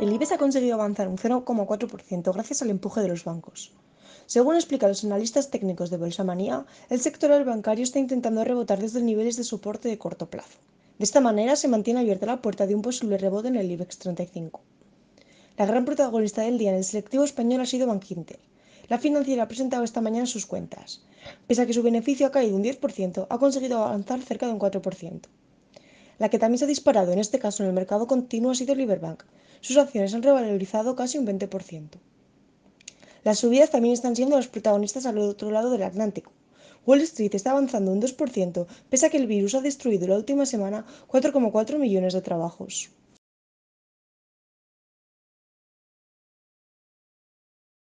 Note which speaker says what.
Speaker 1: El IBEX ha conseguido avanzar un 0,4% gracias al empuje de los bancos. Según explican los analistas técnicos de Bolsa Manía, el sector bancario está intentando rebotar desde niveles de soporte de corto plazo. De esta manera se mantiene abierta la puerta de un posible rebote en el IBEX 35. La gran protagonista del día en el selectivo español ha sido Bankinter. La financiera ha presentado esta mañana sus cuentas. Pese a que su beneficio ha caído un 10%, ha conseguido avanzar cerca de un 4%. La que también se ha disparado, en este caso en el mercado continuo, ha sido Liberbank, sus acciones han revalorizado casi un 20%. Las subidas también están siendo los protagonistas al otro lado del Atlántico. Wall Street está avanzando un 2%, pese a que el virus ha destruido la última semana 4,4 millones de
Speaker 2: trabajos.